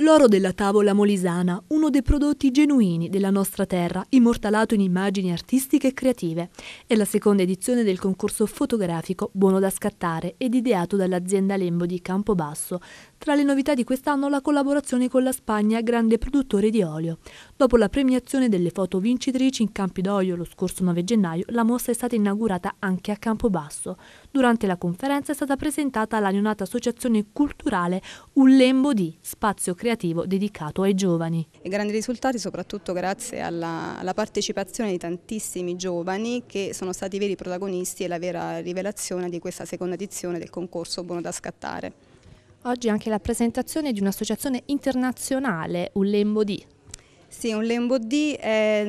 L'oro della tavola molisana, uno dei prodotti genuini della nostra terra, immortalato in immagini artistiche e creative, è la seconda edizione del concorso fotografico Buono da scattare ed ideato dall'azienda Lembo di Campobasso. Tra le novità di quest'anno la collaborazione con la Spagna, grande produttore di olio. Dopo la premiazione delle foto vincitrici in Campidoglio lo scorso 9 gennaio, la mostra è stata inaugurata anche a Campobasso. Durante la conferenza è stata presentata la neonata associazione culturale Un Lembo di Spazio Creativo creativo dedicato ai giovani. E grandi risultati soprattutto grazie alla, alla partecipazione di tantissimi giovani che sono stati i veri protagonisti e la vera rivelazione di questa seconda edizione del concorso Buono da scattare. Oggi anche la presentazione di un'associazione internazionale, un lembo di sì, un Lembo D è,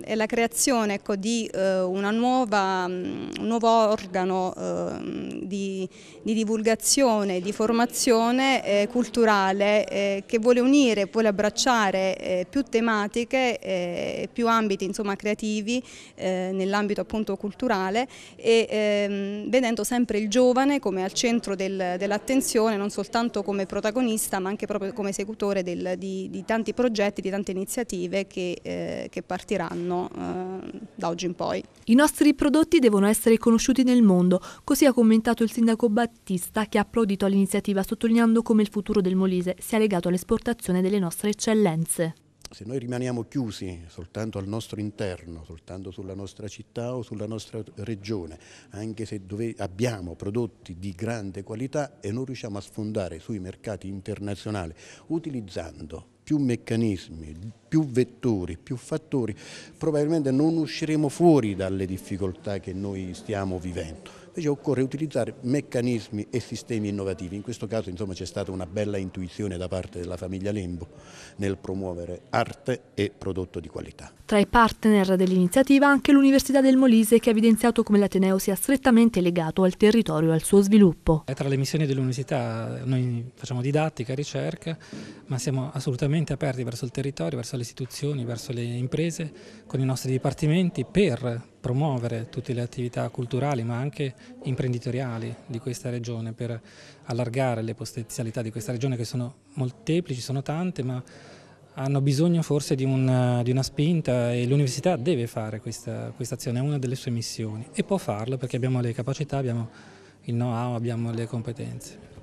è la creazione ecco, di eh, nuova, mm, un nuovo organo eh, di, di, divulgazione, di formazione eh, culturale eh, che vuole unire, vuole abbracciare eh, più tematiche, eh, più ambiti insomma, creativi nell'ambito appunto culturale e ehm, vedendo sempre il giovane come al centro del, dell'attenzione, non soltanto come protagonista ma anche proprio come esecutore del, di, di tanti progetti, di tante iniziative iniziative che, eh, che partiranno eh, da oggi in poi. I nostri prodotti devono essere conosciuti nel mondo, così ha commentato il sindaco Battista che ha applaudito all'iniziativa sottolineando come il futuro del Molise sia legato all'esportazione delle nostre eccellenze se noi rimaniamo chiusi soltanto al nostro interno, soltanto sulla nostra città o sulla nostra regione, anche se abbiamo prodotti di grande qualità e non riusciamo a sfondare sui mercati internazionali utilizzando più meccanismi più vettori, più fattori, probabilmente non usciremo fuori dalle difficoltà che noi stiamo vivendo. Invece occorre utilizzare meccanismi e sistemi innovativi. In questo caso c'è stata una bella intuizione da parte della famiglia Lembo nel promuovere arte e prodotto di qualità. Tra i partner dell'iniziativa anche l'Università del Molise che ha evidenziato come l'Ateneo sia strettamente legato al territorio e al suo sviluppo. È tra le missioni dell'Università noi facciamo didattica, ricerca, ma siamo assolutamente aperti verso il territorio, verso le istituzioni, verso le imprese, con i nostri dipartimenti per promuovere tutte le attività culturali ma anche imprenditoriali di questa regione, per allargare le potenzialità di questa regione che sono molteplici, sono tante, ma hanno bisogno forse di una, di una spinta e l'università deve fare questa, questa azione, è una delle sue missioni e può farlo perché abbiamo le capacità, abbiamo il know-how, abbiamo le competenze.